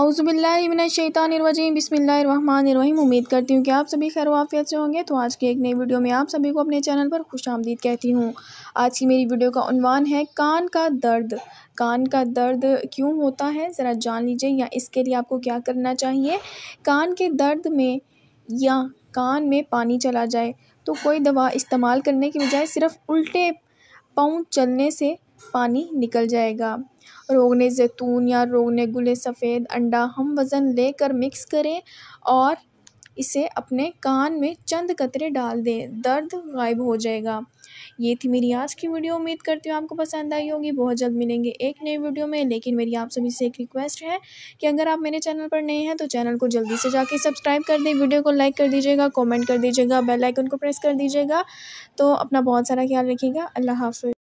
अउज़बिल्लाशैतानरवजीम बसमिल्लाम उम्मीद करती हूँ कि आप सभी खैर वाफियत से होंगे तो आज की एक नई वीडियो में आप सभी को अपने चैनल पर खुश आमदीद कहती हूँ आज की मेरी वीडियो का अनवान है कान का दर्द कान का दर्द क्यों होता है ज़रा जान लीजिए या इसके लिए आपको क्या करना चाहिए कान के दर्द में या कान में पानी चला जाए तो कोई दवा इस्तेमाल करने के बजाय सिर्फ़ उल्टे पाँव चलने से पानी निकल जाएगा रोगने जैतून या रोगने गुले सफ़ेद अंडा हम वज़न लेकर मिक्स करें और इसे अपने कान में चंद कतरे डाल दें दर्द गायब हो जाएगा ये थी मेरी आज की वीडियो उम्मीद करती हूँ आपको पसंद आई होगी बहुत जल्द मिलेंगे एक नई वीडियो में लेकिन मेरी आप सभी से एक रिक्वेस्ट है कि अगर आप मेरे चैनल पर नए हैं तो चैनल को जल्दी से जाके सब्सक्राइब कर दें वीडियो को लाइक कर दीजिएगा कॉमेंट कर दीजिएगा बेलाइकन को प्रेस कर दीजिएगा तो अपना बहुत सारा ख्याल रखिएगा अल्लाह हाफ